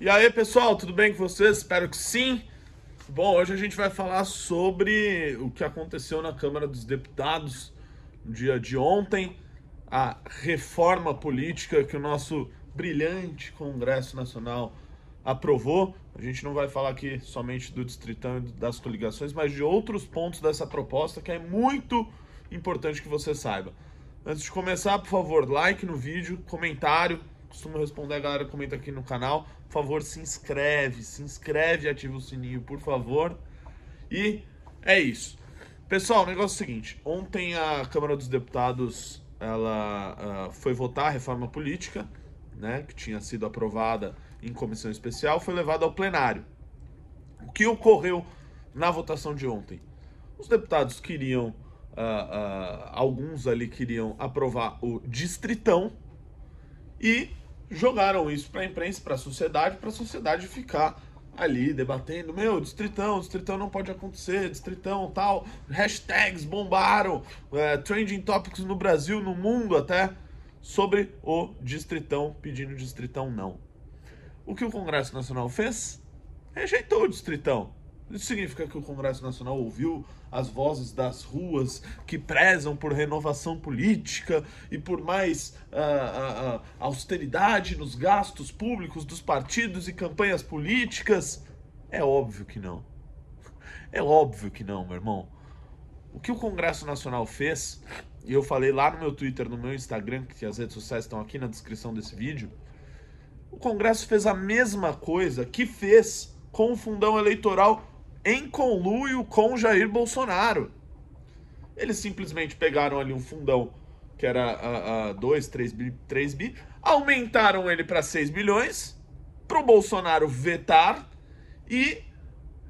E aí pessoal, tudo bem com vocês? Espero que sim. Bom, hoje a gente vai falar sobre o que aconteceu na Câmara dos Deputados no dia de ontem, a reforma política que o nosso brilhante Congresso Nacional aprovou. A gente não vai falar aqui somente do Distritão e das coligações, mas de outros pontos dessa proposta que é muito importante que você saiba. Antes de começar, por favor, like no vídeo, comentário costumo responder a galera que comenta aqui no canal. Por favor, se inscreve, se inscreve e ativa o sininho, por favor. E é isso. Pessoal, o negócio é o seguinte: ontem a Câmara dos Deputados ela uh, foi votar a reforma política, né, que tinha sido aprovada em comissão especial, foi levada ao plenário. O que ocorreu na votação de ontem? Os deputados queriam, uh, uh, alguns ali queriam aprovar o distritão e jogaram isso para a imprensa, para a sociedade, para a sociedade ficar ali debatendo, meu, distritão, distritão não pode acontecer, distritão, tal, hashtags bombaram, é, trending topics no Brasil, no mundo até, sobre o distritão, pedindo distritão não. O que o Congresso Nacional fez? Rejeitou o distritão. Isso significa que o Congresso Nacional ouviu as vozes das ruas que prezam por renovação política e por mais uh, uh, austeridade nos gastos públicos dos partidos e campanhas políticas? É óbvio que não. É óbvio que não, meu irmão. O que o Congresso Nacional fez, e eu falei lá no meu Twitter, no meu Instagram, que as redes sociais estão aqui na descrição desse vídeo, o Congresso fez a mesma coisa que fez com o fundão eleitoral em conluio com Jair Bolsonaro. Eles simplesmente pegaram ali um fundão que era 2, 3 bi, bi, aumentaram ele para 6 bilhões, para o Bolsonaro vetar e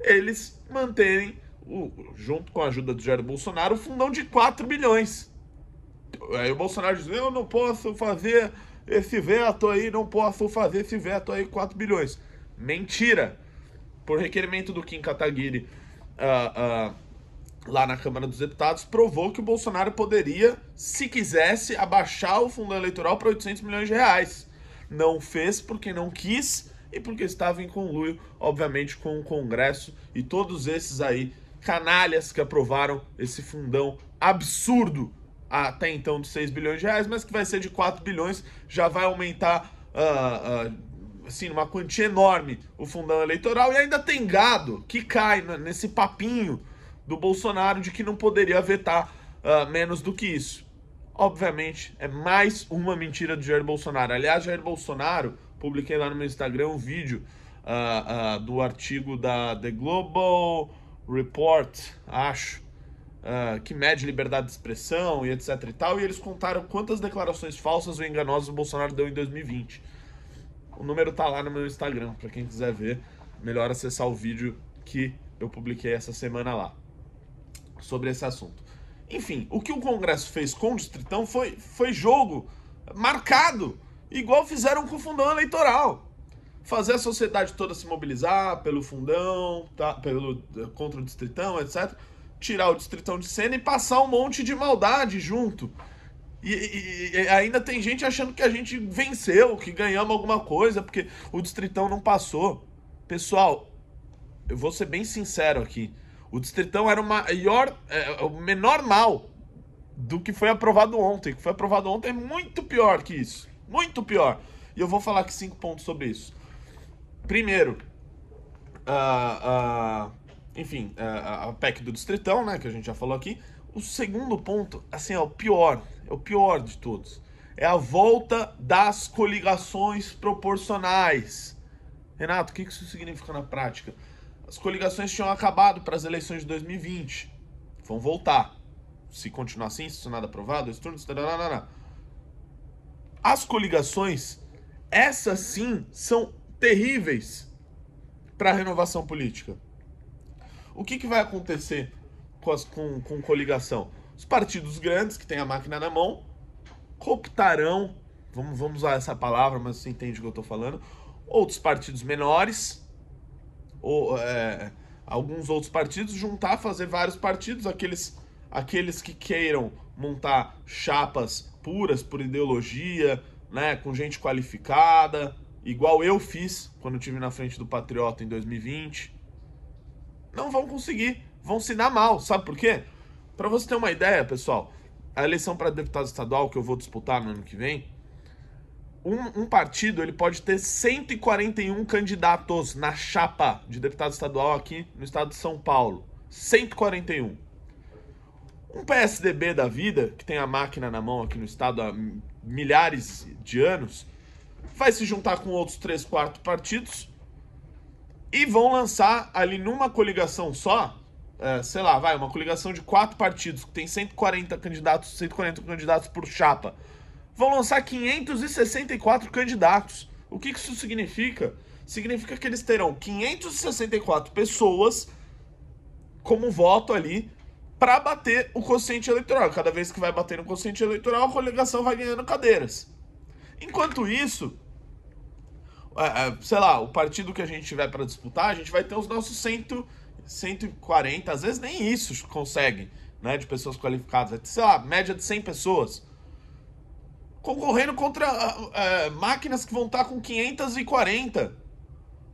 eles manterem, o, junto com a ajuda do Jair Bolsonaro, o fundão de 4 bilhões. Aí o Bolsonaro diz: Eu não posso fazer esse veto aí, não posso fazer esse veto aí, 4 bilhões. Mentira! por requerimento do Kim Kataguiri uh, uh, lá na Câmara dos Deputados, provou que o Bolsonaro poderia, se quisesse, abaixar o fundo eleitoral para 800 milhões de reais. Não fez porque não quis e porque estava em conluio, obviamente, com o Congresso e todos esses aí canalhas que aprovaram esse fundão absurdo até então de 6 bilhões de reais, mas que vai ser de 4 bilhões, já vai aumentar uh, uh, assim, uma quantia enorme o fundão eleitoral e ainda tem gado que cai nesse papinho do Bolsonaro de que não poderia vetar uh, menos do que isso. Obviamente, é mais uma mentira do Jair Bolsonaro. Aliás, Jair Bolsonaro, publiquei lá no meu Instagram um vídeo uh, uh, do artigo da The Global Report, acho, Uh, que mede liberdade de expressão e etc e tal, e eles contaram quantas declarações falsas ou enganosas o Bolsonaro deu em 2020. O número tá lá no meu Instagram, para quem quiser ver, melhor acessar o vídeo que eu publiquei essa semana lá sobre esse assunto. Enfim, o que o Congresso fez com o Distritão foi, foi jogo marcado, igual fizeram com o fundão eleitoral. Fazer a sociedade toda se mobilizar pelo fundão, tá, pelo, contra o Distritão, etc. Tirar o Distritão de cena e passar um monte de maldade junto. E, e, e, ainda tem gente achando que a gente venceu, que ganhamos alguma coisa, porque o Distritão não passou. Pessoal, eu vou ser bem sincero aqui. O Distritão era o, maior, é, o menor mal do que foi aprovado ontem. O que foi aprovado ontem é muito pior que isso. Muito pior. E eu vou falar aqui cinco pontos sobre isso. Primeiro, uh, uh, enfim, uh, a PEC do Distritão, né, que a gente já falou aqui o segundo ponto, assim, é o pior, é o pior de todos. É a volta das coligações proporcionais. Renato, o que isso significa na prática? As coligações tinham acabado para as eleições de 2020. Vão voltar. Se continuar assim, se isso nada aprovado, dois turnos, tararara. As coligações, essas sim, são terríveis para a renovação política. O que, que vai acontecer com, as, com, com coligação? Os partidos grandes, que têm a máquina na mão, cooptarão, vamos, vamos usar essa palavra, mas você entende o que eu estou falando, outros partidos menores, ou é, alguns outros partidos, juntar, fazer vários partidos, aqueles, aqueles que queiram montar chapas puras por ideologia, né, com gente qualificada, igual eu fiz quando estive na frente do Patriota em 2020, não vão conseguir, vão se dar mal. Sabe por quê? Para você ter uma ideia, pessoal, a eleição para deputado estadual que eu vou disputar no ano que vem, um, um, partido ele pode ter 141 candidatos na chapa de deputado estadual aqui no estado de São Paulo. 141. Um PSDB da vida, que tem a máquina na mão aqui no estado há milhares de anos, vai se juntar com outros 3, 4 partidos e vão lançar ali numa coligação só é, sei lá, vai, uma coligação de quatro partidos, que tem 140 candidatos, 140 candidatos por chapa, vão lançar 564 candidatos. O que, que isso significa? Significa que eles terão 564 pessoas como voto ali para bater o quociente eleitoral. Cada vez que vai bater no quociente eleitoral, a coligação vai ganhando cadeiras. Enquanto isso, é, é, sei lá, o partido que a gente tiver para disputar, a gente vai ter os nossos 100 140, às vezes nem isso conseguem, né? De pessoas qualificadas. É, sei lá, média de 100 pessoas. Concorrendo contra ah, ah, é, máquinas que vão estar tá com 540.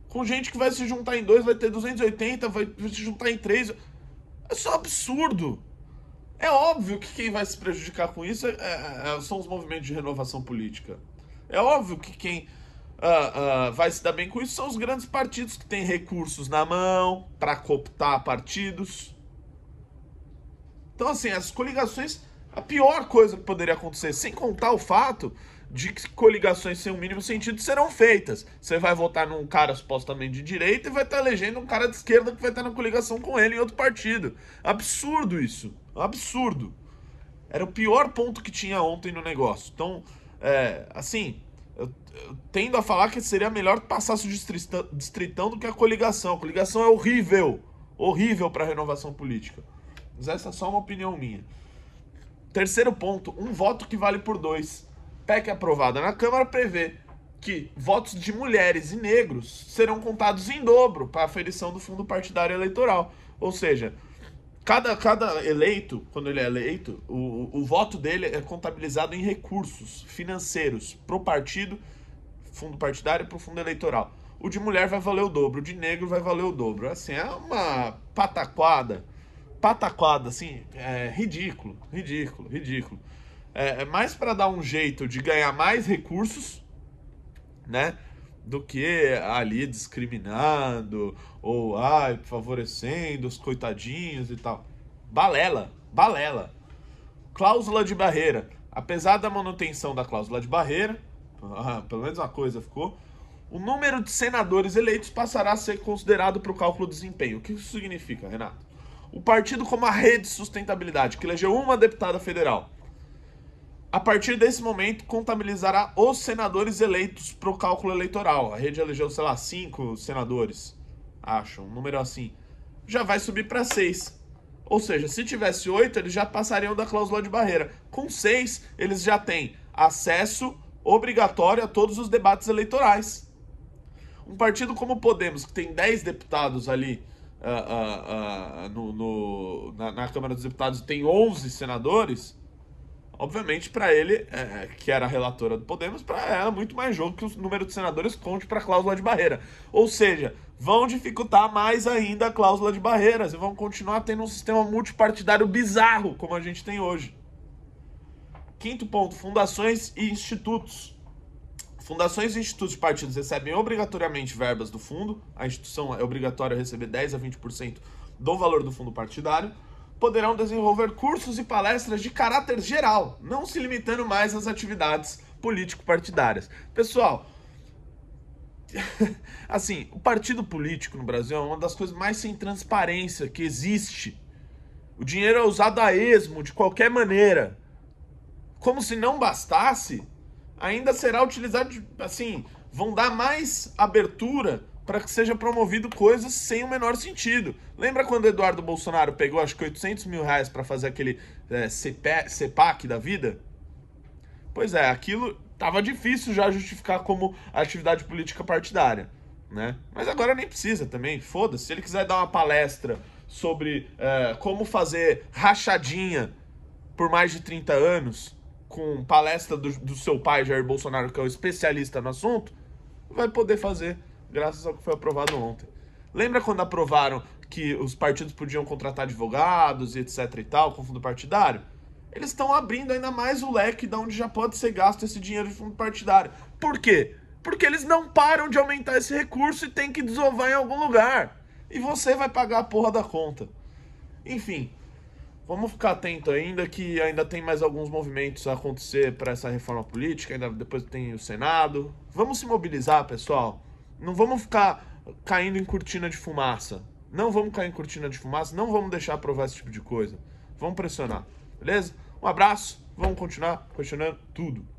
Com gente que vai se juntar em dois, vai ter 280, vai se juntar em três. Isso é um absurdo. É óbvio que quem vai se prejudicar com isso é, é, é são os movimentos de renovação política. É óbvio que quem uh, uh, vai se dar bem com isso são os grandes partidos que têm recursos na mão para cooptar partidos. Então, assim, as coligações, a pior coisa que poderia acontecer, sem contar o fato de que coligações sem o mínimo sentido serão feitas. Você vai votar num cara supostamente de direita e vai estar tá elegendo um cara de esquerda que vai estar tá na coligação com ele em outro partido. Absurdo isso. Absurdo. Era o pior ponto que tinha ontem no negócio. Então, é, assim, eu, eu, tendo a falar que seria melhor que passasse o distritão, distritão do que a coligação. A coligação é horrível. Horrível para a renovação política. Mas essa é só uma opinião minha. Terceiro ponto: um voto que vale por dois. PEC aprovada na Câmara prevê que votos de mulheres e negros serão contados em dobro para a aferição do fundo partidário eleitoral. Ou seja, Cada, cada eleito, quando ele é eleito, o, o voto dele é contabilizado em recursos financeiros pro partido, fundo partidário e pro fundo eleitoral. O de mulher vai valer o dobro, o de negro vai valer o dobro. Assim, é uma pataquada, pataquada, assim, é ridículo, ridículo, ridículo. É, é mais para dar um jeito de ganhar mais recursos, né? do que ali discriminando ou ai, favorecendo os coitadinhos e tal. Balela, balela. Cláusula de barreira. Apesar da manutenção da cláusula de barreira, ah, pelo menos uma coisa ficou, o número de senadores eleitos passará a ser considerado para o cálculo do desempenho. O que isso significa, Renato? O partido como a rede de sustentabilidade, que elegeu uma deputada federal, a partir desse momento, contabilizará os senadores eleitos para o cálculo eleitoral. A rede elegeu, sei lá, cinco senadores, acho, um número assim. Já vai subir para seis. Ou seja, se tivesse oito, eles já passariam da cláusula de barreira. Com seis, eles já têm acesso obrigatório a todos os debates eleitorais. Um partido como o Podemos, que tem 10 deputados ali uh, uh, uh, no, no, na, na Câmara dos Deputados tem 11 senadores, Obviamente, para ele, é, é, que era a relatora do Podemos, para ela é muito mais jogo que o número de senadores conte para a cláusula de barreira. Ou seja, vão dificultar mais ainda a cláusula de barreiras e vão continuar tendo um sistema multipartidário bizarro como a gente tem hoje. Quinto ponto: fundações e institutos. Fundações e institutos de partidos recebem obrigatoriamente verbas do fundo. A instituição é obrigatória receber 10 a 20% do valor do fundo partidário poderão desenvolver cursos e palestras de caráter geral, não se limitando mais às atividades político-partidárias. Pessoal, assim, o partido político no Brasil é uma das coisas mais sem transparência que existe. O dinheiro é usado a esmo, de qualquer maneira. Como se não bastasse, ainda será utilizado, assim, vão dar mais abertura para que seja promovido coisas sem o menor sentido. Lembra quando Eduardo Bolsonaro pegou acho que 800 mil reais para fazer aquele é, CEPAC da vida? Pois é, aquilo tava difícil já justificar como atividade política partidária, né? Mas agora nem precisa também, foda-se. Se ele quiser dar uma palestra sobre é, como fazer rachadinha por mais de 30 anos, com palestra do, do seu pai, Jair Bolsonaro, que é o um especialista no assunto, vai poder fazer graças ao que foi aprovado ontem. Lembra quando aprovaram que os partidos podiam contratar advogados e etc e tal, com fundo partidário? Eles estão abrindo ainda mais o leque de onde já pode ser gasto esse dinheiro de fundo partidário. Por quê? Porque eles não param de aumentar esse recurso e tem que desovar em algum lugar. E você vai pagar a porra da conta. Enfim, vamos ficar atento ainda que ainda tem mais alguns movimentos a acontecer para essa reforma política, ainda depois tem o Senado. Vamos se mobilizar, pessoal. Não vamos ficar caindo em cortina de fumaça. Não vamos cair em cortina de fumaça, não vamos deixar aprovar esse tipo de coisa. Vamos pressionar, beleza? Um abraço, vamos continuar questionando tudo.